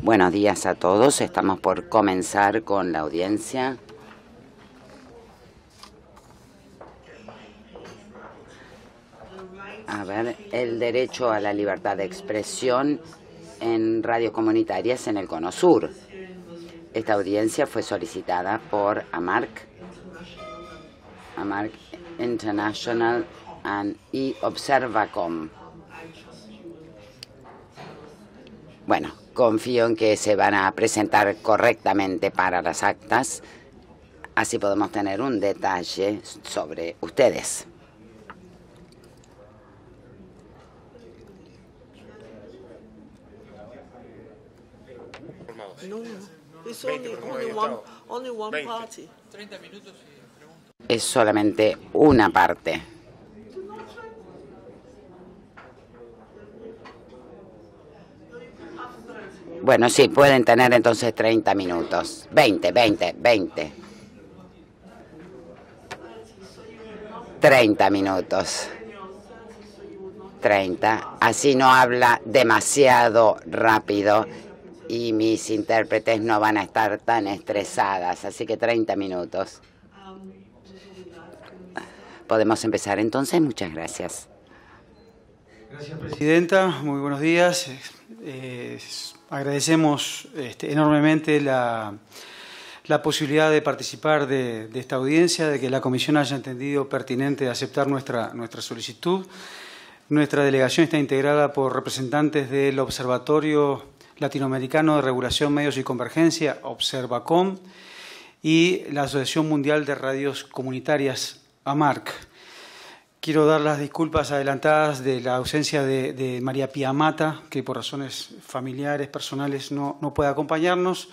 Buenos días a todos. Estamos por comenzar con la audiencia. A ver, el derecho a la libertad de expresión en radios comunitarias en el Cono Sur. Esta audiencia fue solicitada por AMARC, AMARC International y Observacom. Bueno, confío en que se van a presentar correctamente para las actas. Así podemos tener un detalle sobre ustedes. Es solamente una parte. Bueno, sí, pueden tener entonces 30 minutos. 20, 20, 20. 30 minutos. 30. Así no habla demasiado rápido y mis intérpretes no van a estar tan estresadas. Así que 30 minutos. Podemos empezar entonces. Muchas gracias. Gracias, Presidenta. Muy buenos días. Eh, Agradecemos este, enormemente la, posibilidad de participar de, esta audiencia, de que la Comisión haya entendido pertinente aceptar nuestra, nuestra solicitud. Nuestra delegación está integrada por representantes del Observatorio Latinoamericano de Regulación, Medios y Convergencia, Observacom, y la Asociación Mundial de Radios Comunitarias, AMARC. Quiero dar las disculpas adelantadas de la ausencia de, María Piamata, que por razones familiares, personales, no, puede acompañarnos.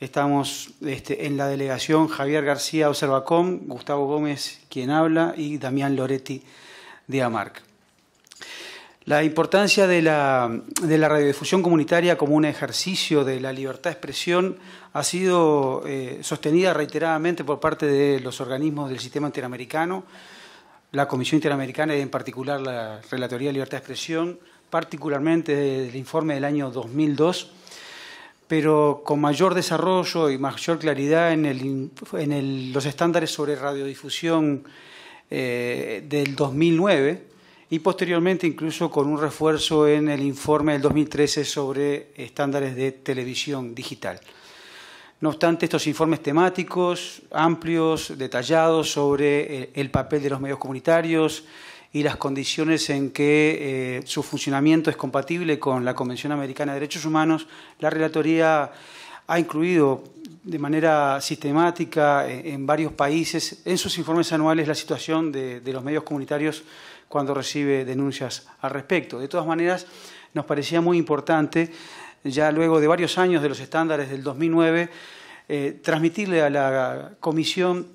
Estamos este, en la delegación Javier García Observacom, Gustavo Gómez, quien habla, y Damián Loretti de AMARC. La importancia de la, radiodifusión comunitaria como un ejercicio de la libertad de expresión ha sido eh, sostenida reiteradamente por parte de los organismos del sistema interamericano, la Comisión Interamericana y en particular la Relatoría de Libertad de Expresión, particularmente el informe del año 2002, pero con mayor desarrollo y mayor claridad en, los estándares sobre radiodifusión eh, del 2009 y posteriormente incluso con un refuerzo en el informe del 2013 sobre estándares de televisión digital. No obstante, estos informes temáticos, amplios, detallados sobre eh, el papel de los medios comunitarios y las condiciones en que eh, su funcionamiento es compatible con la Convención Americana de Derechos Humanos, la Relatoría ha incluido de manera sistemática eh, en varios países, en sus informes anuales, la situación de los medios comunitarios cuando recibe denuncias al respecto. De todas maneras, nos parecía muy importante ya luego de varios años de los estándares del 2009, eh, transmitirle a la Comisión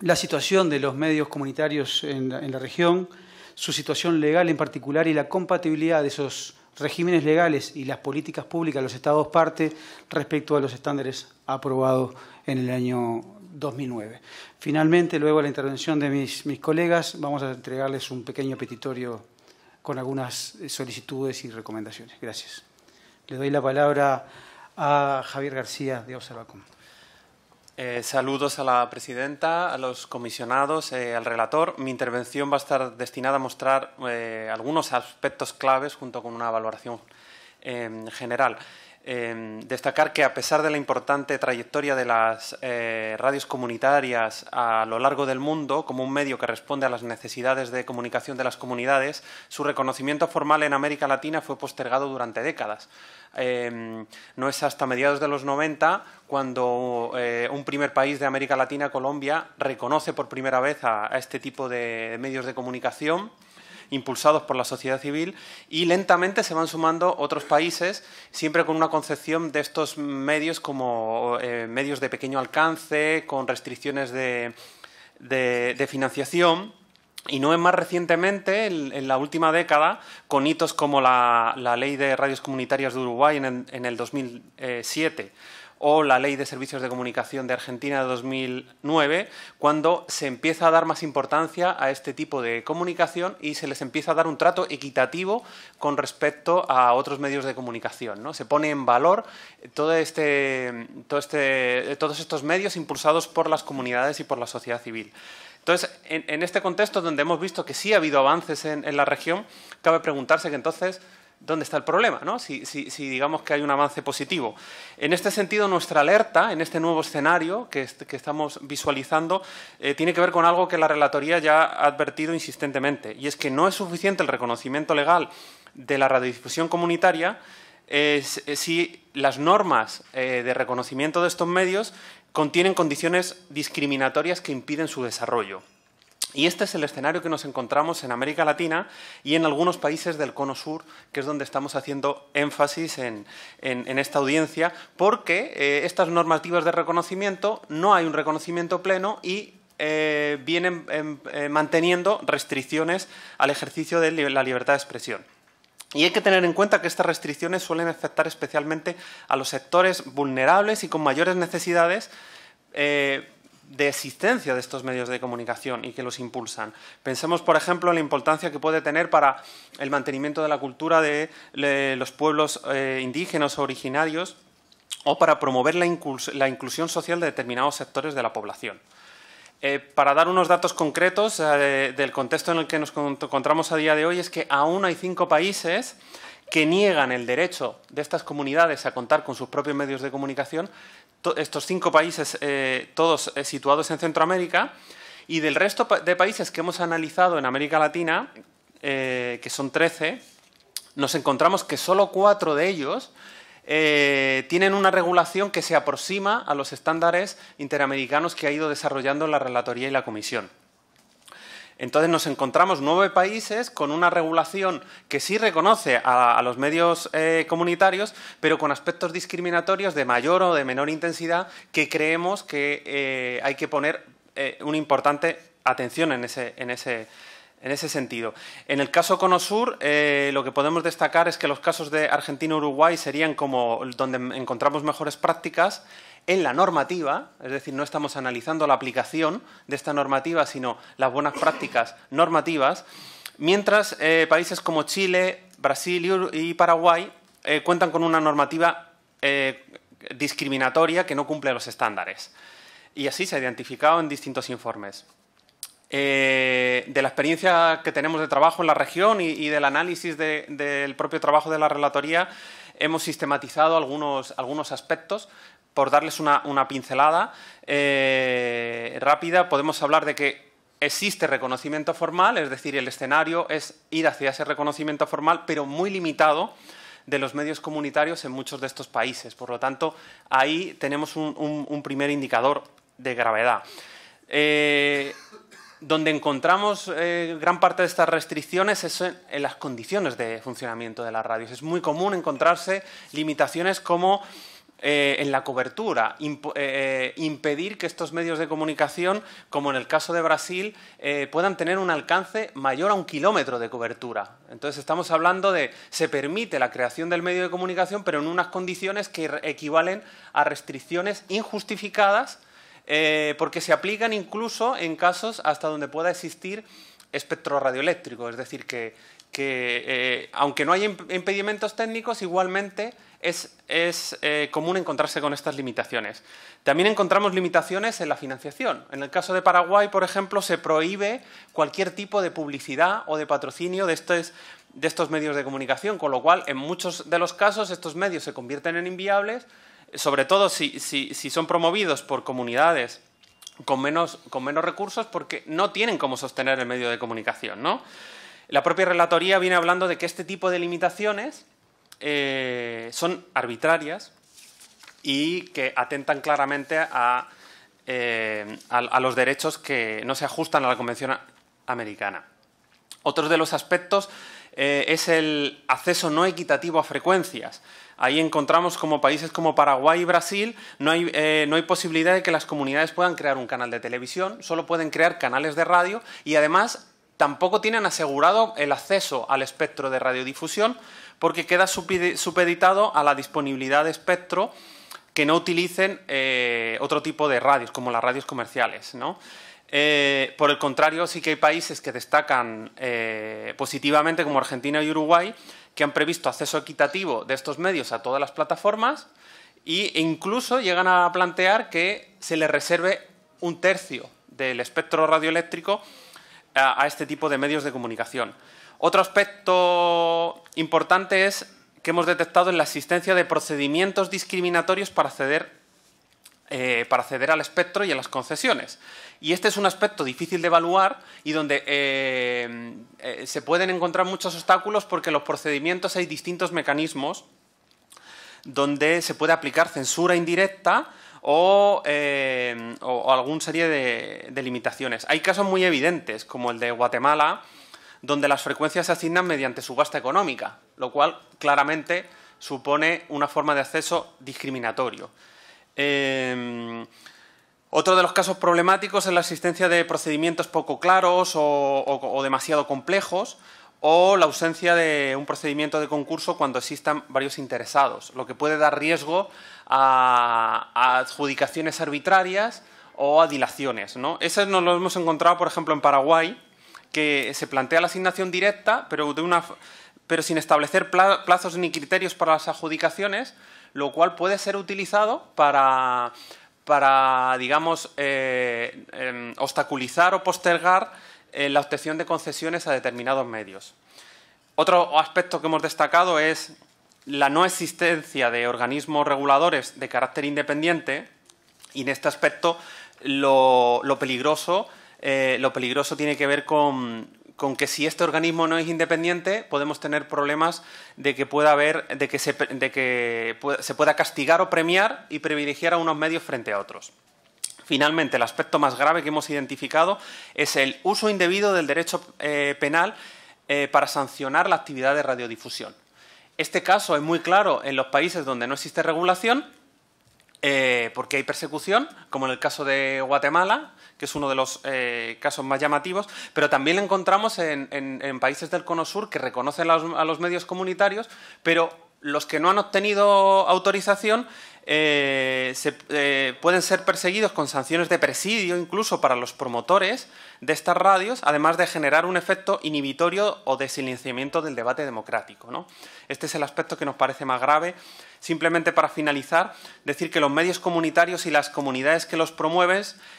la situación de los medios comunitarios en la, región, su situación legal en particular y la compatibilidad de esos regímenes legales y las políticas públicas de los Estados parte respecto a los estándares aprobados en el año 2009. Finalmente, luego de la intervención de mis, mis colegas, vamos a entregarles un pequeño petitorio con algunas solicitudes y recomendaciones. Gracias. Le doy la palabra a Javier García de Observacom. Eh, saludos a la presidenta, a los comisionados, eh, al relator. Mi intervención va a estar destinada a mostrar eh, algunos aspectos claves junto con una valoración general. Em, destacar que a pesar de la importante trayectoria de las eh, radios comunitarias a lo largo del mundo como un medio que responde a las necesidades de comunicación de las comunidades, su reconocimiento formal en América Latina fue postergado durante décadas. Em, no es hasta mediados de los 90 cuando eh, un primer país de América Latina, Colombia, reconoce por primera vez a este tipo de medios de comunicación impulsados por la sociedad civil y lentamente se van sumando otros países, siempre con una concepción de estos medios como eh, medios de pequeño alcance, con restricciones de, financiación. Y no es más recientemente, en, la última década, con hitos como la, Ley de Radios Comunitarias de Uruguay en en el 2007 o la Ley de Servicios de Comunicación de Argentina de 2009, cuando se empieza a dar más importancia a este tipo de comunicación y se les empieza a dar un trato equitativo con respecto a otros medios de comunicación. ¿no? Se pone en valor este, este, todos estos medios impulsados por las comunidades y por la sociedad civil. Entonces, en, este contexto donde hemos visto que sí ha habido avances en la región, cabe preguntarse que entonces dónde está el problema, ¿no? si, digamos que hay un avance positivo. En este sentido, nuestra alerta en este nuevo escenario que, estamos visualizando eh, tiene que ver con algo que la Relatoría ya ha advertido insistentemente, y es que no es suficiente el reconocimiento legal de la radiodifusión comunitaria eh, si las normas eh, de reconocimiento de estos medios contienen condiciones discriminatorias que impiden su desarrollo. Y este es el escenario que nos encontramos en América Latina y en algunos países del Cono Sur, que es donde estamos haciendo énfasis en, esta audiencia, porque eh, estas normativas de reconocimiento no hay un reconocimiento pleno y eh, vienen em, eh, manteniendo restricciones al ejercicio de la libertad de expresión. Y hay que tener en cuenta que estas restricciones suelen afectar especialmente a los sectores vulnerables y con mayores necesidades de existencia de estos medios de comunicación y que los impulsan. Pensemos, por ejemplo, en la importancia que puede tener para el mantenimiento de la cultura de los pueblos eh, indígenas originarios o para promover la, inclusión social de determinados sectores de la población. Eh, para dar unos datos concretos eh, del contexto en el que nos encontramos a día de hoy, es que aún hay cinco países que niegan el derecho de estas comunidades a contar con sus propios medios de comunicación estos cinco países, eh, todos eh, situados en Centroamérica, y del resto de países que hemos analizado en América Latina, eh, que son 13, nos encontramos que solo cuatro de ellos tienen una regulación que se aproxima a los estándares interamericanos que ha ido desarrollando la Relatoría y la Comisión. Entonces nos encontramos nueve países con una regulación que sí reconoce a, los medios eh, comunitarios, pero con aspectos discriminatorios de mayor o de menor intensidad que creemos que eh, hay que poner eh, una importante atención en ese, sentido. En el caso Conosur, lo que podemos destacar es que los casos de Argentina y Uruguay serían como donde encontramos mejores prácticas en la normativa, es decir, no estamos analizando la aplicación de esta normativa, sino las buenas prácticas normativas, mientras eh, países como Chile, Brasil y Paraguay eh, cuentan con una normativa eh, discriminatoria que no cumple los estándares. Y así se ha identificado en distintos informes. de la experiencia que tenemos de trabajo en la región y, del análisis del propio trabajo de la relatoría, hemos sistematizado algunos, algunos aspectos por darles una, pincelada eh, rápida, podemos hablar de que existe reconocimiento formal, es decir, el escenario es ir hacia ese reconocimiento formal, pero muy limitado de los medios comunitarios en muchos de estos países. Por lo tanto, ahí tenemos un, primer indicador de gravedad. Eh, donde encontramos eh, gran parte de estas restricciones es en, las condiciones de funcionamiento de las radios. Es muy común encontrarse limitaciones como eh, en la cobertura, eh, eh, impedir que estos medios de comunicación, como en el caso de Brasil, puedan tener un alcance mayor a un kilómetro de cobertura. Entonces estamos hablando de, se permite la creación del medio de comunicación, pero en unas condiciones que equivalen a restricciones injustificadas, porque se aplican incluso en casos hasta donde pueda existir espectro radioeléctrico, es decir, que que eh, aunque no hay em-, impedimentos técnicos, igualmente es, eh, común encontrarse con estas limitaciones. También encontramos limitaciones en la financiación. En el caso de Paraguay, por ejemplo, se prohíbe cualquier tipo de publicidad o de patrocinio de estos, de estos medios de comunicación, con lo cual en muchos de los casos estos medios se convierten en inviables, sobre todo si, son promovidos por comunidades con menos, con menos recursos porque no tienen cómo sostener el medio de comunicación, ¿no? La propia relatoría viene hablando de que este tipo de limitaciones eh, son arbitrarias y que atentan claramente eh, a, los derechos que no se ajustan a la Convención Americana. Otro de los aspectos eh, es el acceso no equitativo a frecuencias. Ahí encontramos como países como Paraguay y Brasil no hay, posibilidad de que las comunidades puedan crear un canal de televisión, solo pueden crear canales de radio y además tampoco tienen asegurado el acceso al espectro de radiodifusión porque queda supeditado a la disponibilidad de espectro que no utilicen eh, otro tipo de radios, como las radios comerciales. Eh, por el contrario, sí que hay países que destacan eh, positivamente, como Argentina y Uruguay, que han previsto acceso equitativo de estos medios a todas las plataformas e incluso llegan a plantear que se les reserve un tercio del espectro radioeléctrico a, este tipo de medios de comunicación. Otro aspecto importante es que hemos detectado en la existencia de procedimientos discriminatorios para acceder, eh, para acceder al espectro y a las concesiones. Y este es un aspecto difícil de evaluar y donde eh, eh, se pueden encontrar muchos obstáculos porque los procedimientos hay distintos mecanismos donde se puede aplicar censura indirecta o, eh, alguna serie de, limitaciones. Hay casos muy evidentes, como el de Guatemala, donde las frecuencias se asignan mediante subasta económica, lo cual claramente supone una forma de acceso discriminatorio. Eh, otro de los casos problemáticos es la existencia de procedimientos poco claros o, o, demasiado complejos o la ausencia de un procedimiento de concurso cuando existan varios interesados, lo que puede dar riesgo a, adjudicaciones arbitrarias o a dilaciones. ¿no? nos lo hemos encontrado, por ejemplo, en Paraguay, que se plantea la asignación directa, pero, sin establecer plazos ni criterios para las adjudicaciones, lo cual puede ser utilizado para, digamos, eh, em, obstaculizar o postergar eh, la obtención de concesiones a determinados medios. Otro aspecto que hemos destacado es la no existencia de organismos reguladores de carácter independiente y en este aspecto lo, eh, peligroso, tiene que ver con, que si este organismo no es independiente podemos tener problemas de que pueda haber de que se, pueda castigar o premiar y privilegiar a unos medios frente a otros. Finalmente, el aspecto más grave que hemos identificado es el uso indebido del derecho eh, penal eh, para sancionar la actividad de radiodifusión. Este caso es muy claro en los países donde no existe regulación, eh, porque hay persecución, como en el caso de Guatemala, que es uno de los eh, casos más llamativos, pero también lo encontramos en, países del Cono Sur que reconocen a los, medios comunitarios, pero los que no han obtenido autorización eh, se, pueden ser perseguidos con sanciones de presidio, incluso para los promotores, de estas radios, además de generar un efecto inhibitorio o de silenciamiento del debate democrático. Este es el aspecto que nos parece más grave. Simplemente para finalizar, decir que los medios comunitarios y las comunidades que los promueven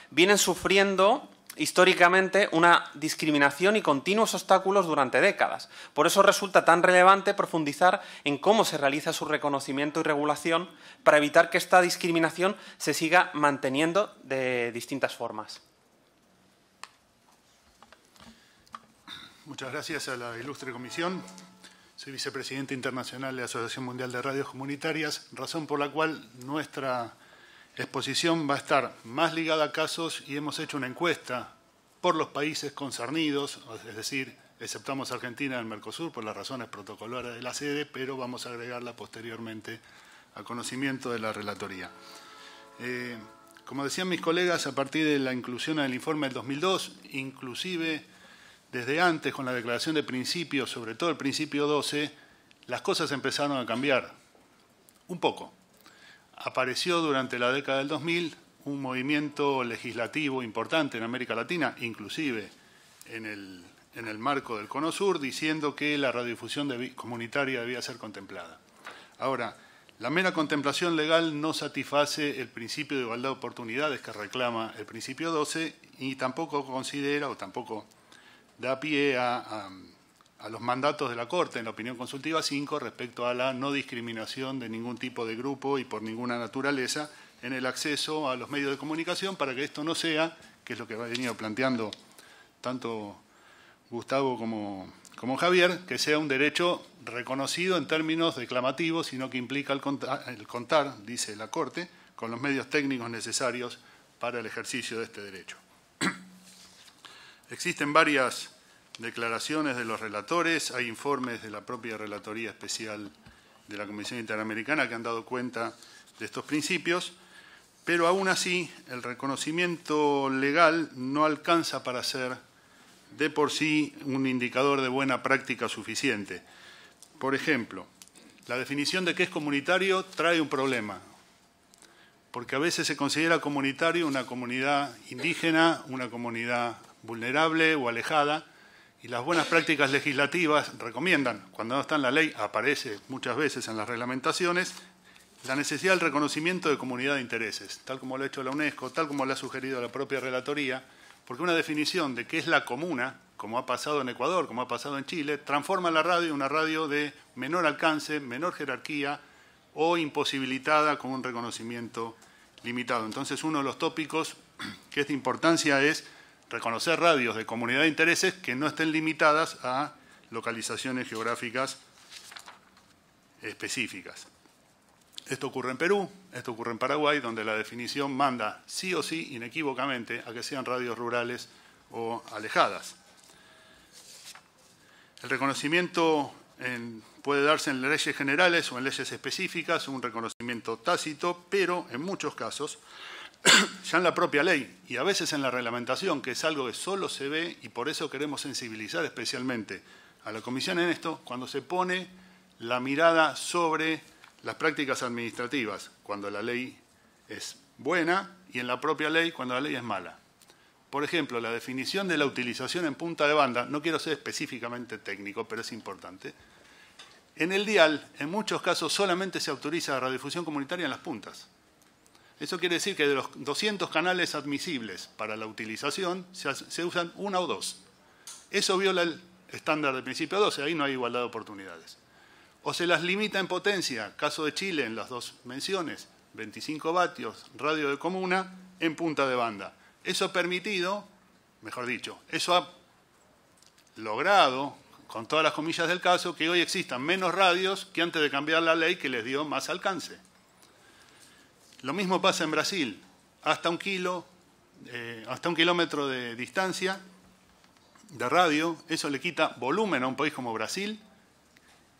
vienen sufriendo históricamente una discriminación y continuos obstáculos durante décadas. Por eso resulta tan relevante profundizar en cómo se realiza su reconocimiento y regulación para evitar que esta discriminación se siga manteniendo de distintas formas. Muchas gracias a la ilustre comisión. Soy vicepresidente internacional de la Asociación Mundial de Radios Comunitarias, razón por la cual nuestra exposición va a estar más ligada a casos y hemos hecho una encuesta por los países concernidos, es decir, exceptamos Argentina del Mercosur por las razones protocolares de la sede, pero vamos a agregarla posteriormente a conocimiento de la relatoría. Eh, como decían mis colegas, a partir de la inclusión en el informe del 2002, inclusive desde antes, con la declaración de principios, sobre todo el principio 12, las cosas empezaron a cambiar. Un poco. Apareció durante la década del 2000 un movimiento legislativo importante en América Latina, inclusive en el, marco del Cono Sur, diciendo que la radiodifusión comunitaria debía ser contemplada. Ahora, la mera contemplación legal no satisface el principio de igualdad de oportunidades que reclama el principio 12 y tampoco considera o tampoco da pie a, los mandatos de la Corte en la opinión consultiva 5 respecto a la no discriminación de ningún tipo de grupo y por ninguna naturaleza en el acceso a los medios de comunicación para que esto no sea, que es lo que ha venido planteando tanto Gustavo como, como Javier, que sea un derecho reconocido en términos declamativos, sino que implica el contar dice la Corte, con los medios técnicos necesarios para el ejercicio de este derecho. Existen varias declaraciones de los relatores, hay informes de la propia Relatoría Especial de la Comisión Interamericana que han dado cuenta de estos principios, pero aún así el reconocimiento legal no alcanza para ser de por sí un indicador de buena práctica suficiente. Por ejemplo, la definición de qué es comunitario trae un problema, porque a veces se considera comunitario una comunidad indígena, una comunidad vulnerable o alejada, y las buenas prácticas legislativas recomiendan, cuando no está en la ley, aparece muchas veces en las reglamentaciones, la necesidad del reconocimiento de comunidad de intereses, tal como lo ha hecho la UNESCO, tal como lo ha sugerido la propia Relatoría, porque una definición de qué es la comuna, como ha pasado en Ecuador, como ha pasado en Chile, transforma la radio en una radio de menor alcance, menor jerarquía o imposibilitada con un reconocimiento limitado. Entonces, uno de los tópicos que es de importancia es reconocer radios de comunidad de intereses que no estén limitadas a localizaciones geográficas específicas. Esto ocurre en Perú, esto ocurre en Paraguay, donde la definición manda sí o sí, inequívocamente, a que sean radios rurales o alejadas. El reconocimiento puede darse en leyes generales o en leyes específicas, un reconocimiento tácito, pero en muchos casos ya en la propia ley y a veces en la reglamentación, que es algo que solo se ve y por eso queremos sensibilizar especialmente a la Comisión en esto, cuando se pone la mirada sobre las prácticas administrativas, cuando la ley es buena y en la propia ley cuando la ley es mala. Por ejemplo, la definición de la utilización en punta de banda, no quiero ser específicamente técnico, pero es importante. En el dial, en muchos casos, solamente se autoriza la radiodifusión comunitaria en las puntas. Eso quiere decir que de los 200 canales admisibles para la utilización, se, usan una o dos. Eso viola el estándar del principio 12, ahí no hay igualdad de oportunidades. O se las limita en potencia, caso de Chile en las dos menciones, 25 vatios, radio de comuna, en punta de banda. Eso ha permitido, mejor dicho, eso ha logrado, con todas las comillas del caso, que hoy existan menos radios que antes de cambiar la ley que les dio más alcance. Lo mismo pasa en Brasil, hasta un kilo, eh, hasta un kilómetro de distancia de radio, eso le quita volumen a un país como Brasil,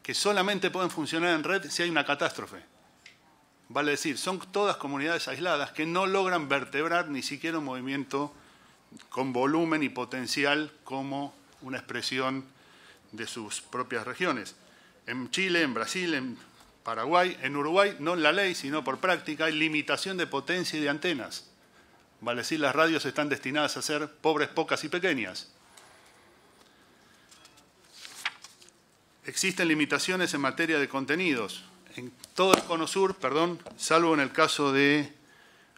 que solamente pueden funcionar en red si hay una catástrofe. Vale decir, son todas comunidades aisladas que no logran vertebrar ni siquiera un movimiento con volumen y potencial como una expresión de sus propias regiones. En Chile, en Brasil, en Paraguay, en Uruguay, no en la ley, sino por práctica, hay limitación de potencia y de antenas. Vale decir, las radios están destinadas a ser pobres, pocas y pequeñas. Existen limitaciones en materia de contenidos. En todo el cono sur, perdón, salvo en el caso de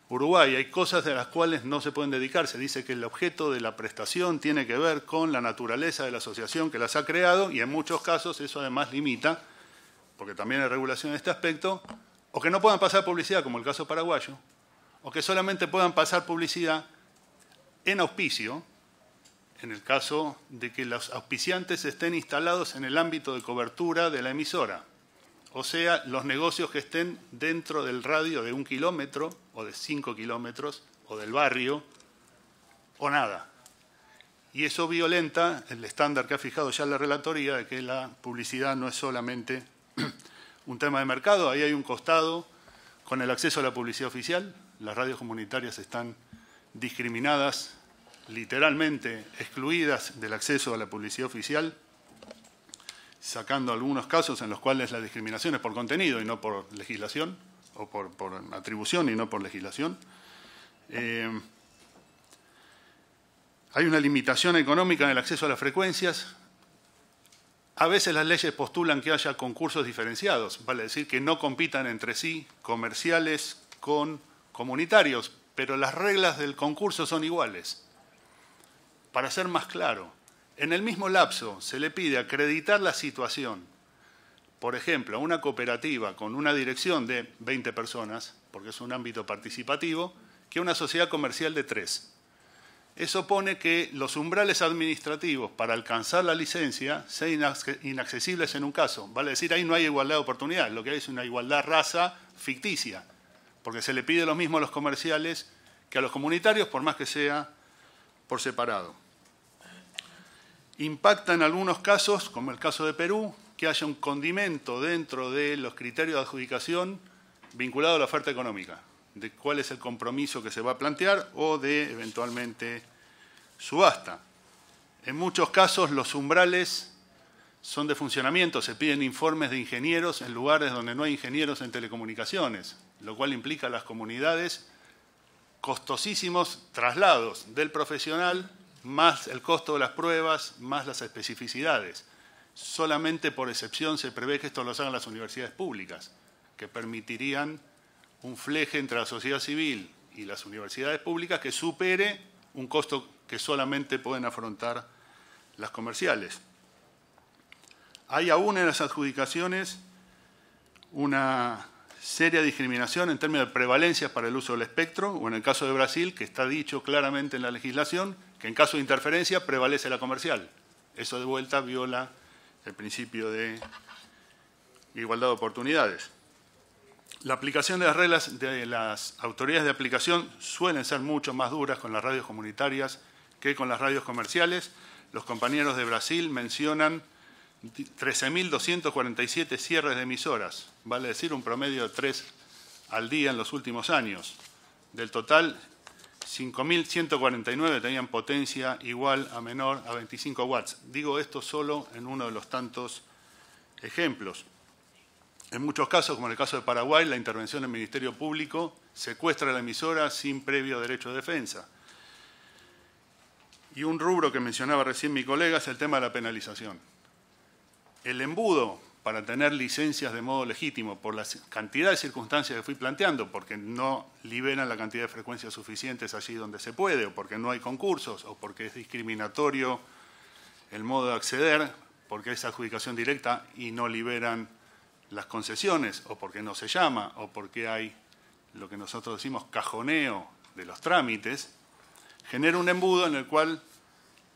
Uruguay, hay cosas de las cuales no se pueden dedicar. Se dice que el objeto de la prestación tiene que ver con la naturaleza de la asociación que las ha creado y en muchos casos eso además limita que también hay regulación en este aspecto, o que no puedan pasar publicidad, como el caso paraguayo, o que solamente puedan pasar publicidad en auspicio, en el caso de que los auspiciantes estén instalados en el ámbito de cobertura de la emisora, o sea, los negocios que estén dentro del radio de un kilómetro o de cinco kilómetros o del barrio o nada. Y eso violenta el estándar que ha fijado ya la relatoría de que la publicidad no es solamente un tema de mercado, ahí hay un costado con el acceso a la publicidad oficial, las radios comunitarias están discriminadas, literalmente excluidas del acceso a la publicidad oficial, sacando algunos casos en los cuales la discriminación es por contenido y no por legislación, o por, atribución y no por legislación. Eh, hay una limitación económica en el acceso a las frecuencias, a veces las leyes postulan que haya concursos diferenciados, vale decir, que no compitan entre sí comerciales con comunitarios, pero las reglas del concurso son iguales. Para ser más claro, en el mismo lapso se le pide acreditar la situación. Por ejemplo, a una cooperativa con una dirección de 20 personas, porque es un ámbito participativo, que una sociedad comercial de 3. Eso pone que los umbrales administrativos para alcanzar la licencia sean inaccesibles en un caso. Vale decir, ahí no hay igualdad de oportunidades, lo que hay es una igualdad raza ficticia, porque se le pide lo mismo a los comerciales que a los comunitarios, por más que sea por separado. Impacta en algunos casos, como el caso de Perú, que haya un condimento dentro de los criterios de adjudicación vinculado a la oferta económica de cuál es el compromiso que se va a plantear o de eventualmente subasta. En muchos casos los umbrales son de funcionamiento, se piden informes de ingenieros en lugares donde no hay ingenieros en telecomunicaciones, lo cual implica a las comunidades costosísimos traslados del profesional, más el costo de las pruebas, más las especificidades. Solamente por excepción se prevé que esto lo hagan las universidades públicas, que permitirían un fleje entre la sociedad civil y las universidades públicas que supere un costo que solamente pueden afrontar las comerciales. Hay aún en las adjudicaciones una seria discriminación en términos de prevalencias para el uso del espectro, o en el caso de Brasil, que está dicho claramente en la legislación, que en caso de interferencia prevalece la comercial. Eso de vuelta viola el principio de igualdad de oportunidades. La aplicación de las reglas de las autoridades de aplicación suelen ser mucho más duras con las radios comunitarias que con las radios comerciales. Los compañeros de Brasil mencionan 13.247 cierres de emisoras, vale decir un promedio de 3 al día en los últimos años. Del total, 5.149 tenían potencia igual a menor a 25 watts. Digo esto solo en uno de los tantos ejemplos. En muchos casos, como en el caso de Paraguay, la intervención del Ministerio Público secuestra a la emisora sin previo derecho de defensa. Y un rubro que mencionaba recién mi colega es el tema de la penalización. El embudo para tener licencias de modo legítimo por la cantidad de circunstancias que fui planteando, porque no liberan la cantidad de frecuencias suficientes allí donde se puede, o porque no hay concursos, o porque es discriminatorio el modo de acceder, porque es adjudicación directa y no liberan las concesiones, o porque no se llama, o porque hay lo que nosotros decimos cajoneo de los trámites, genera un embudo en el cual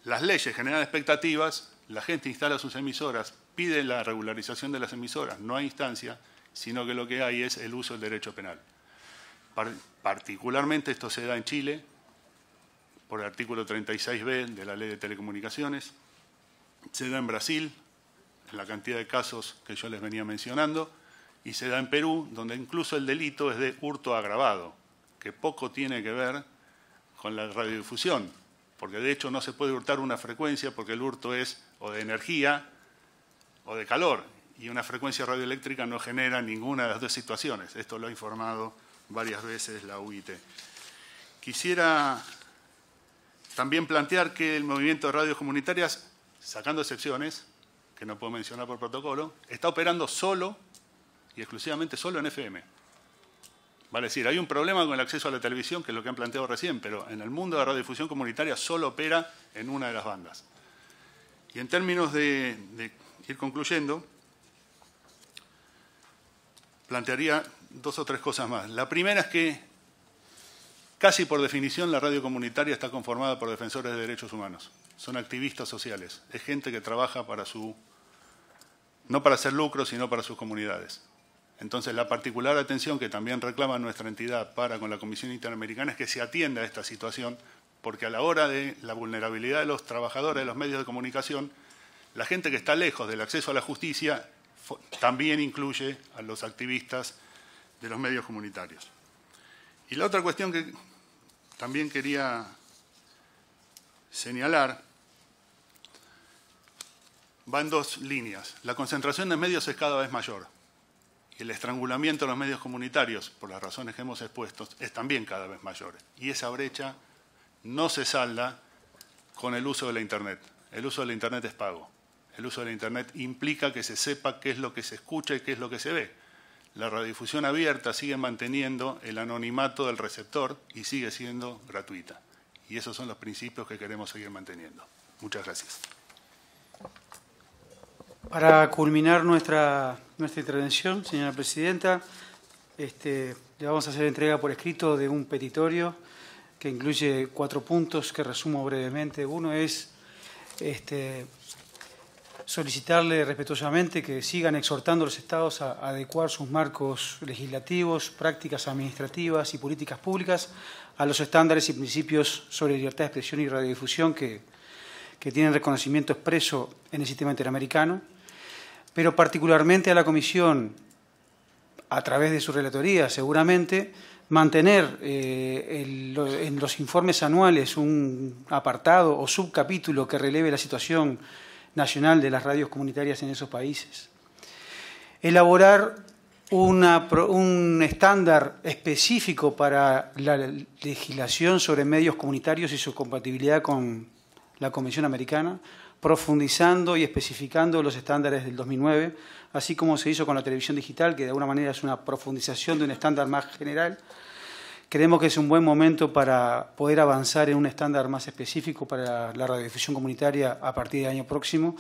las leyes generan expectativas, la gente instala sus emisoras, pide la regularización de las emisoras, no hay instancia, sino que lo que hay es el uso del derecho penal. particularmente esto se da en Chile, por el artículo 36b de la ley de telecomunicaciones, se da en Brasil, la cantidad de casos que yo les venía mencionando, y se da en Perú, donde incluso el delito es de hurto agravado, que poco tiene que ver con la radiodifusión, porque de hecho no se puede hurtar una frecuencia porque el hurto es o de energía o de calor, y una frecuencia radioeléctrica no genera ninguna de las dos situaciones. Esto lo ha informado varias veces la UIT. Quisiera también plantear que el movimiento de radios comunitarias, sacando excepciones, que no puedo mencionar por protocolo, está operando solo y exclusivamente solo en FM. Vale decir, hay un problema con el acceso a la televisión, que es lo que han planteado recién, pero en el mundo de la radiodifusión comunitaria solo opera en una de las bandas. Y en términos de ir concluyendo, plantearía dos o tres cosas más. La primera es que, casi por definición, la radio comunitaria está conformada por defensores de derechos humanos son activistas sociales, es gente que trabaja para su, no para hacer lucro, sino para sus comunidades. Entonces, la particular atención que también reclama nuestra entidad para con la Comisión Interamericana es que se atienda a esta situación, porque a la hora de la vulnerabilidad de los trabajadores de los medios de comunicación, la gente que está lejos del acceso a la justicia también incluye a los activistas de los medios comunitarios. Y la otra cuestión que también quería señalar Van dos líneas. La concentración de medios es cada vez mayor. Y el estrangulamiento de los medios comunitarios, por las razones que hemos expuesto, es también cada vez mayor. Y esa brecha no se salda con el uso de la Internet. El uso de la Internet es pago. El uso de la Internet implica que se sepa qué es lo que se escucha y qué es lo que se ve. La radiodifusión abierta sigue manteniendo el anonimato del receptor y sigue siendo gratuita. Y esos son los principios que queremos seguir manteniendo. Muchas gracias. Para culminar nuestra, intervención, señora presidenta, este, le vamos a hacer entrega por escrito de un petitorio que incluye cuatro puntos que resumo brevemente. Uno es este, solicitarle respetuosamente que sigan exhortando a los estados a adecuar sus marcos legislativos, prácticas administrativas y políticas públicas a los estándares y principios sobre libertad de expresión y radiodifusión que que tienen reconocimiento expreso en el sistema interamericano, pero particularmente a la Comisión, a través de su relatoría seguramente, mantener eh, en los informes anuales un apartado o subcapítulo que releve la situación nacional de las radios comunitarias en esos países. Elaborar un estándar específico para la legislación sobre medios comunitarios y su compatibilidad con la Convención Americana, profundizando y especificando los estándares del 2009, así como se hizo con la televisión digital, que de alguna manera es una profundización de un estándar más general. Creemos que es un buen momento para poder avanzar en un estándar más específico para la radiodifusión comunitaria a partir del año próximo.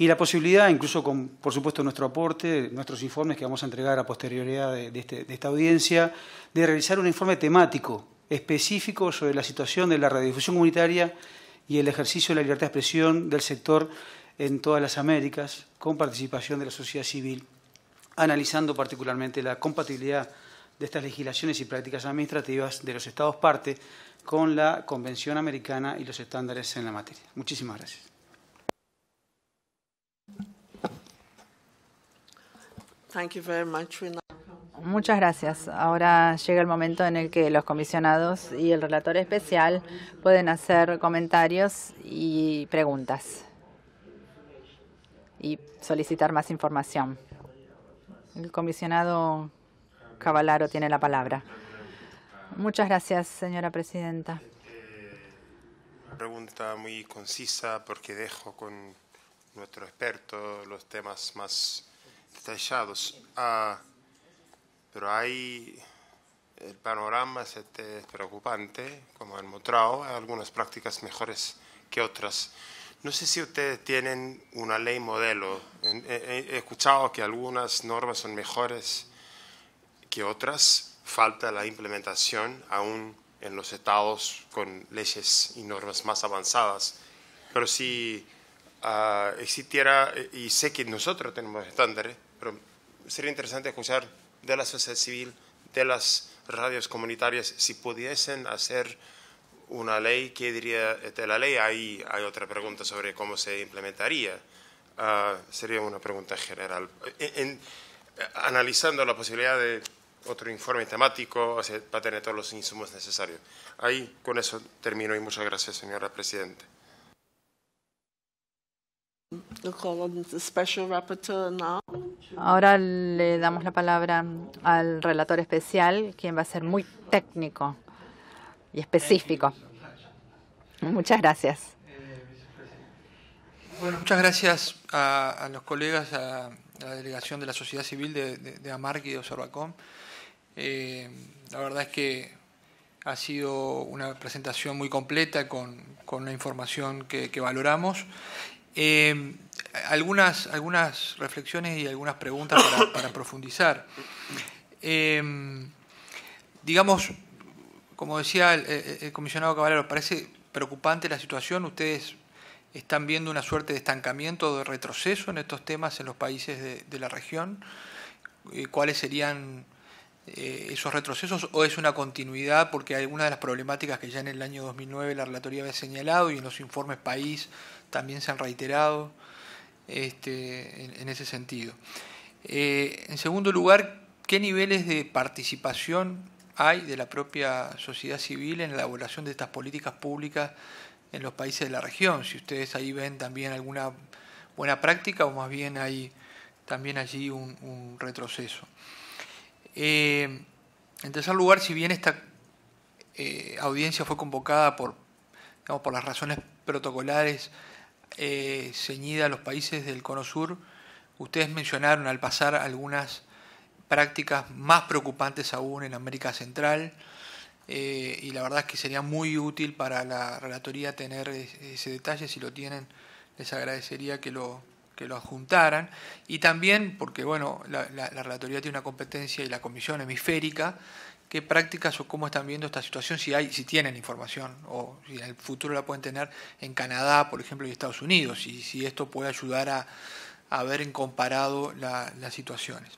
Y la posibilidad, incluso con, por supuesto, nuestro aporte, nuestros informes que vamos a entregar a posterioridad de, de este, esta audiencia, de realizar un informe temático específico sobre la situación de la radiodifusión comunitaria y el ejercicio de la libertad de expresión del sector en todas las Américas, con participación de la sociedad civil, analizando particularmente la compatibilidad de estas legislaciones y prácticas administrativas de los Estados parte con la Convención Americana y los estándares en la materia. Muchísimas gracias. Thank Muchas gracias. Ahora llega el momento en el que los comisionados y el relator especial pueden hacer comentarios y preguntas y solicitar más información. El comisionado Cavalaro tiene la palabra. Muchas gracias, señora presidenta. Eh, pregunta muy concisa porque dejo con nuestro experto los temas más detallados. Ah, pero hay el panorama es este, preocupante, como han mostrado, hay algunas prácticas mejores que otras. No sé si ustedes tienen una ley modelo. Eh, eh, he, escuchado que algunas normas son mejores que otras. Falta la implementación aún en los estados con leyes y normas más avanzadas. Pero si ah, existiera, eh, y sé que nosotros tenemos estándares, pero sería interesante escuchar de la sociedad civil, de las radios comunitarias, si pudiesen hacer una ley, ¿qué diría de la ley? Ahí hay otra pregunta sobre cómo se implementaría. Ah, sería una pregunta general. analizando la posibilidad de otro informe temático para tener todos los insumos necesarios. Ahí con eso termino y muchas gracias, señora Presidenta. Ahora le damos la palabra al relator especial, quien va a ser muy técnico y específico. Muchas gracias. Bueno, muchas gracias a, los colegas, a, la delegación de la sociedad civil de, de, y de Observacom. Eh, la verdad es que ha sido una presentación muy completa con, con la información que, valoramos. Eh, algunas, algunas reflexiones y algunas preguntas para, profundizar. Eh, digamos, como decía el, comisionado Caballero, parece preocupante la situación. Ustedes están viendo una suerte de estancamiento, de retroceso en estos temas en los países de, la región. Eh, ¿Cuáles serían eh, esos retrocesos o es una continuidad? Porque algunas de las problemáticas que ya en el año 2009 la relatoría había señalado y en los informes país también se han reiterado. Este, en, ese sentido. Eh, en segundo lugar, ¿qué niveles de participación hay de la propia sociedad civil en la elaboración de estas políticas públicas en los países de la región? Si ustedes ahí ven también alguna buena práctica o más bien hay también allí un, retroceso. Eh, en tercer lugar, si bien esta eh, audiencia fue convocada por, por las razones protocolares eh, ceñida a los países del Cono Sur, ustedes mencionaron al pasar algunas prácticas más preocupantes aún en América Central eh, y la verdad es que sería muy útil para la relatoría tener ese detalle, si lo tienen les agradecería que lo, que lo adjuntaran y también porque bueno, la, la relatoría tiene una competencia y la comisión hemisférica qué prácticas o cómo están viendo esta situación, si hay, si tienen información o si en el futuro la pueden tener en Canadá, por ejemplo, y Estados Unidos, y si esto puede ayudar a, ver en comparado las situaciones.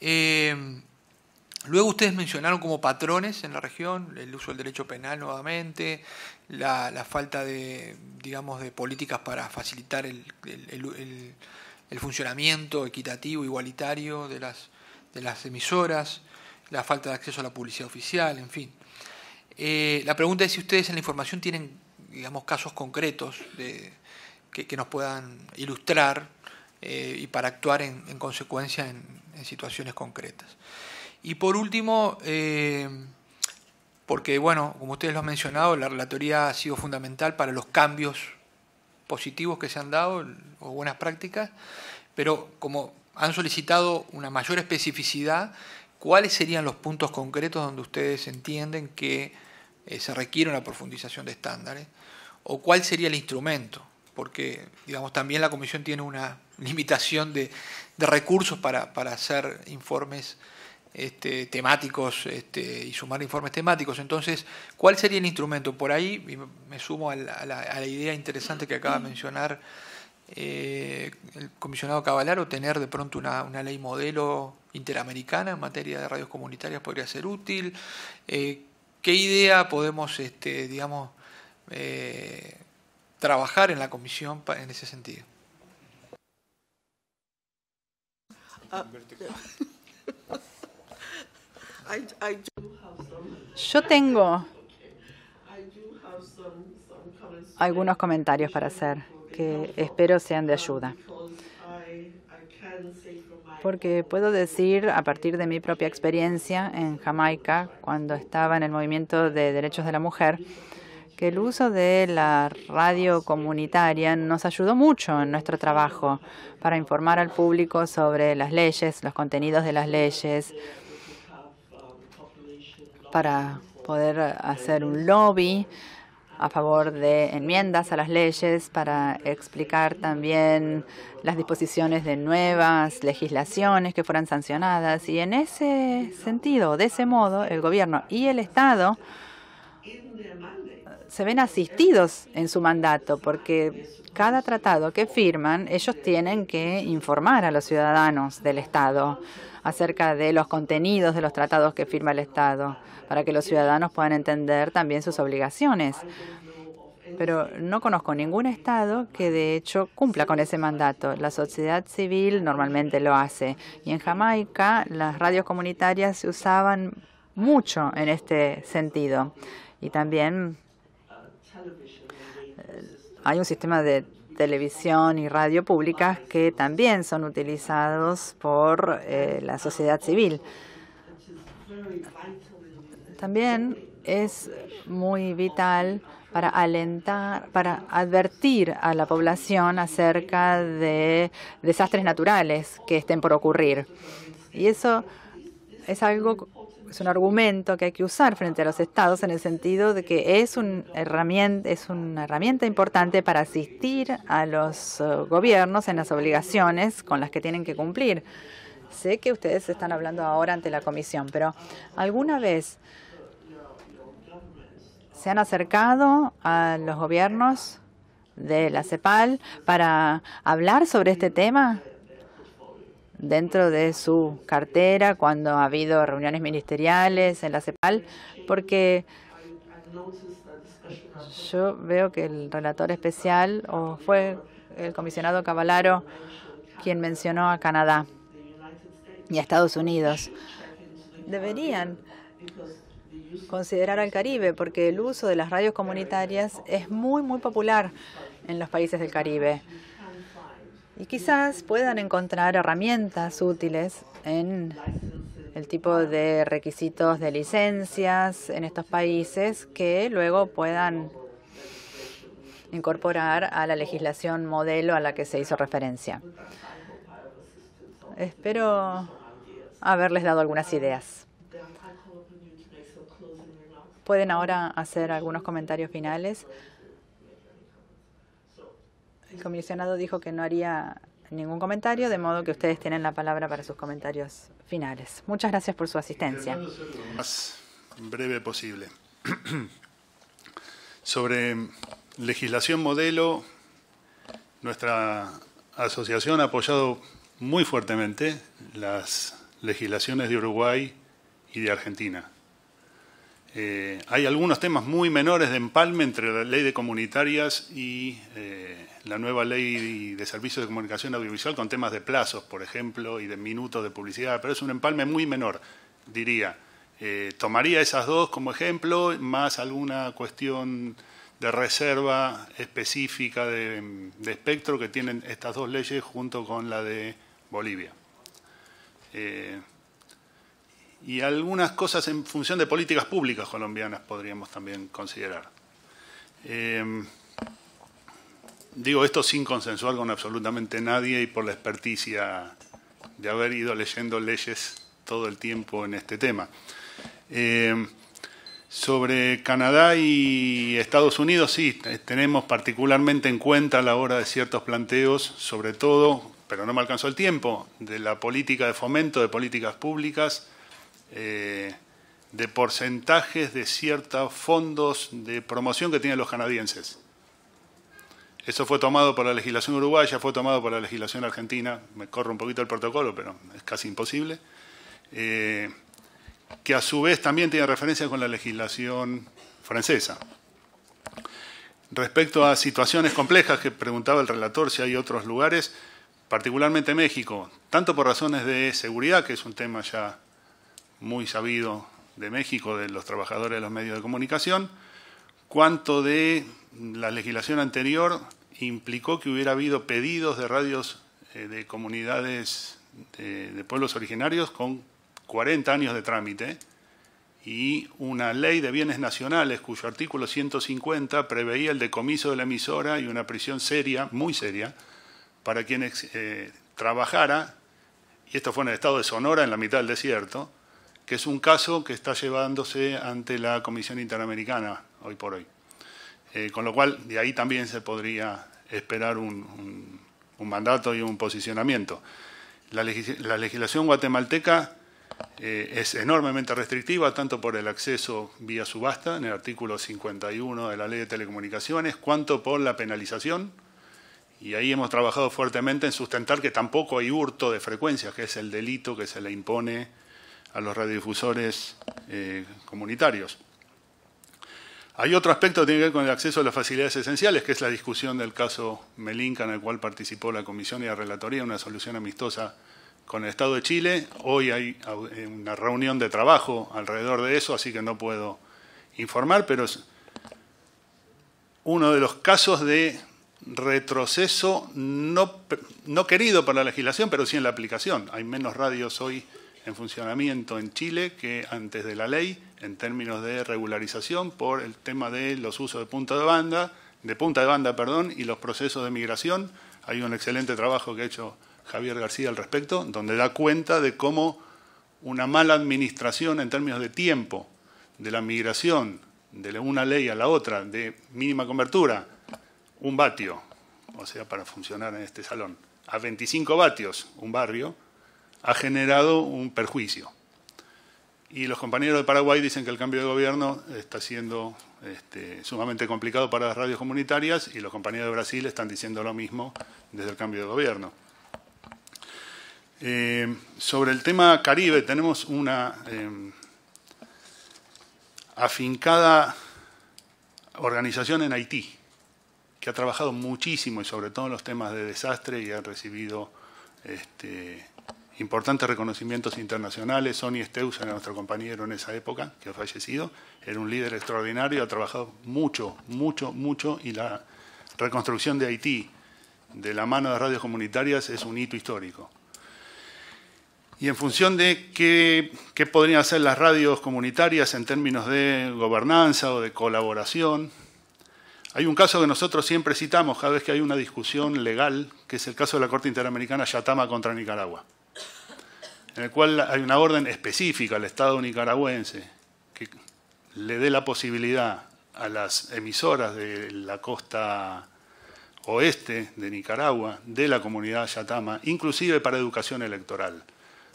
Eh, luego ustedes mencionaron como patrones en la región el uso del derecho penal nuevamente, la, falta de, digamos, de políticas para facilitar el, funcionamiento equitativo, igualitario de de las emisoras la falta de acceso a la publicidad oficial, en fin. Eh, la pregunta es si ustedes en la información tienen, digamos, casos concretos que, nos puedan ilustrar eh, y para actuar en, consecuencia en, situaciones concretas. Y por último, eh, porque, bueno, como ustedes lo han mencionado, la relatoría ha sido fundamental para los cambios positivos que se han dado o buenas prácticas, pero como han solicitado una mayor especificidad, ¿cuáles serían los puntos concretos donde ustedes entienden que eh, se requiere una profundización de estándares? ¿O cuál sería el instrumento? Porque, digamos, también la Comisión tiene una limitación de, recursos para, hacer informes este, temáticos este, y sumar informes temáticos. Entonces, ¿cuál sería el instrumento? Por ahí me sumo a la idea interesante que acaba de mencionar eh, el comisionado o tener de pronto una, ley modelo interamericana en materia de radios comunitarias podría ser útil. Eh, ¿Qué idea podemos, este, digamos, eh, trabajar en la comisión en ese sentido? Ah. Yo tengo algunos comentarios para hacer que espero sean de ayuda. Porque puedo decir, a partir de mi propia experiencia en Jamaica, cuando estaba en el movimiento de derechos de la mujer, que el uso de la radio comunitaria nos ayudó mucho en nuestro trabajo para informar al público sobre las leyes, los contenidos de las leyes, para poder hacer un lobby a favor de enmiendas a las leyes para explicar también las disposiciones de nuevas legislaciones que fueran sancionadas. Y en ese sentido, de ese modo, el gobierno y el Estado se ven asistidos en su mandato, porque cada tratado que firman, ellos tienen que informar a los ciudadanos del Estado acerca de los contenidos de los tratados que firma el Estado, para que los ciudadanos puedan entender también sus obligaciones. Pero no conozco ningún Estado que de hecho cumpla con ese mandato. La sociedad civil normalmente lo hace. Y en Jamaica las radios comunitarias se usaban mucho en este sentido. Y también hay un sistema de televisión y radio públicas que también son utilizados por eh, la sociedad civil. También es muy vital para alentar, para advertir a la población acerca de desastres naturales que estén por ocurrir. Y eso es algo es un argumento que hay que usar frente a los estados en el sentido de que es, un herramienta, es una herramienta importante para asistir a los eh, gobiernos en las obligaciones con las que tienen que cumplir. Sé que ustedes están hablando ahora ante la comisión, pero ¿alguna vez se han acercado a los gobiernos de la CEPAL para hablar sobre este tema? dentro de su cartera cuando ha habido reuniones ministeriales en la CEPAL, porque yo veo que el relator especial o fue el comisionado Cavalaro quien mencionó a Canadá y a Estados Unidos. Deberían considerar al Caribe porque el uso de las radios comunitarias es muy, muy popular en los países del Caribe. Y quizás puedan encontrar herramientas útiles en el tipo de requisitos de licencias en estos países que luego puedan incorporar a la legislación modelo a la que se hizo referencia. Espero haberles dado algunas ideas. Pueden ahora hacer algunos comentarios finales. El comisionado dijo que no haría ningún comentario, de modo que ustedes tienen la palabra para sus comentarios finales. Muchas gracias por su asistencia. Lo más breve posible. Sobre legislación modelo, nuestra asociación ha apoyado muy fuertemente las legislaciones de Uruguay y de Argentina. Eh, hay algunos temas muy menores de empalme entre la ley de comunitarias y eh, la nueva ley de servicios de comunicación audiovisual con temas de plazos, por ejemplo, y de minutos de publicidad, pero es un empalme muy menor, diría. Eh, tomaría esas dos como ejemplo, más alguna cuestión de reserva específica de, de espectro que tienen estas dos leyes junto con la de Bolivia y algunas cosas en función de políticas públicas colombianas podríamos también considerar. Em, digo esto sin consensuar con absolutamente nadie y por la experticia de haber ido leyendo leyes todo el tiempo en este tema. Em, sobre Canadá y Estados Unidos, sí, tenemos particularmente en cuenta a la hora de ciertos planteos, sobre todo, pero no me alcanzó el tiempo, de la política de fomento de políticas públicas eh, de porcentajes de ciertos fondos de promoción que tienen los canadienses. Eso fue tomado por la legislación uruguaya, fue tomado por la legislación argentina, me corro un poquito el protocolo, pero es casi imposible, eh, que a su vez también tiene referencia con la legislación francesa. Respecto a situaciones complejas que preguntaba el relator si hay otros lugares, particularmente México, tanto por razones de seguridad, que es un tema ya muy sabido de México, de los trabajadores de los medios de comunicación, cuánto de la legislación anterior implicó que hubiera habido pedidos de radios eh, de comunidades de, pueblos originarios con 40 años de trámite y una ley de bienes nacionales cuyo artículo 150 preveía el decomiso de la emisora y una prisión seria, muy seria, para quienes eh, trabajara, y esto fue en el estado de Sonora, en la mitad del desierto, que es un caso que está llevándose ante la Comisión Interamericana hoy por hoy. Eh, con lo cual, de ahí también se podría esperar un, mandato y un posicionamiento. La, legislación guatemalteca eh, es enormemente restrictiva, tanto por el acceso vía subasta, en el artículo 51 de la Ley de Telecomunicaciones, cuanto por la penalización. Y ahí hemos trabajado fuertemente en sustentar que tampoco hay hurto de frecuencias, que es el delito que se le impone a los radiodifusores eh, comunitarios. Hay otro aspecto que tiene que ver con el acceso a las facilidades esenciales, que es la discusión del caso Melinka, en el cual participó la Comisión y la Relatoría, una solución amistosa con el Estado de Chile. Hoy hay eh, una reunión de trabajo alrededor de eso, así que no puedo informar, pero es uno de los casos de retroceso no, no querido por la legislación, pero sí en la aplicación. Hay menos radios hoy en funcionamiento en Chile que antes de la ley en términos de regularización por el tema de los usos de punta de banda, de punta de banda, perdón, y los procesos de migración. Hay un excelente trabajo que ha hecho Javier García al respecto, donde da cuenta de cómo una mala administración en términos de tiempo de la migración de una ley a la otra, de mínima cobertura, un vatio, o sea, para funcionar en este salón, a 25 vatios, un barrio, ha generado un perjuicio. Y los compañeros de Paraguay dicen que el cambio de gobierno está siendo este, sumamente complicado para las radios comunitarias y los compañeros de Brasil están diciendo lo mismo desde el cambio de gobierno. Eh, sobre el tema Caribe tenemos una eh, afincada organización en Haití que ha trabajado muchísimo y sobre todo en los temas de desastre y ha recibido este, importantes reconocimientos internacionales. Sonny Steusen, nuestro compañero en esa época, que ha fallecido, era un líder extraordinario, ha trabajado mucho, mucho, mucho y la reconstrucción de Haití de la mano de radios comunitarias es un hito histórico. Y en función de qué, qué podrían hacer las radios comunitarias en términos de gobernanza o de colaboración, hay un caso que nosotros siempre citamos cada vez que hay una discusión legal, que es el caso de la Corte Interamericana Yatama contra Nicaragua en el cual hay una orden específica al Estado nicaragüense que le dé la posibilidad a las emisoras de la costa oeste de Nicaragua, de la comunidad Yatama, inclusive para educación electoral.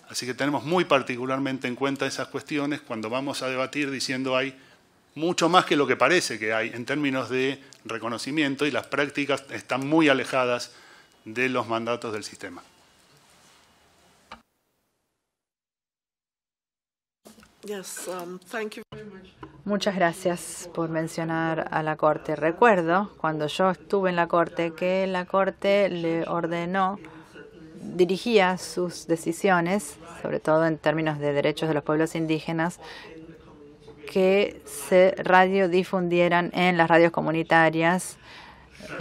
Así que tenemos muy particularmente en cuenta esas cuestiones cuando vamos a debatir diciendo hay mucho más que lo que parece que hay en términos de reconocimiento y las prácticas están muy alejadas de los mandatos del sistema. Um, Muchas gracias por mencionar a la Corte. Recuerdo cuando yo estuve en la Corte que la Corte le ordenó, dirigía sus decisiones, sobre todo en términos de derechos de los pueblos indígenas, que se radiodifundieran en las radios comunitarias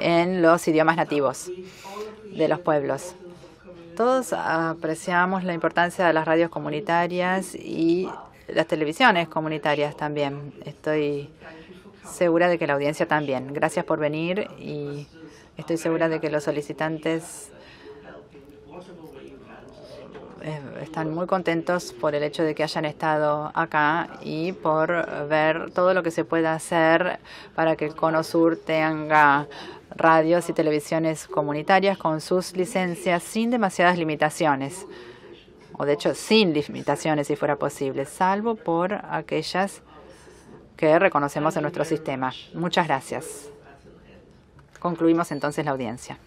en los idiomas nativos de los pueblos. Todos apreciamos la importancia de las radios comunitarias y las televisiones comunitarias también. Estoy segura de que la audiencia también. Gracias por venir y estoy segura de que los solicitantes eh, están muy contentos por el hecho de que hayan estado acá y por ver todo lo que se pueda hacer para que el Cono Sur tenga radios y televisiones comunitarias con sus licencias sin demasiadas limitaciones o de hecho sin limitaciones si fuera posible, salvo por aquellas que reconocemos en nuestro sistema. Muchas gracias. Concluimos entonces la audiencia.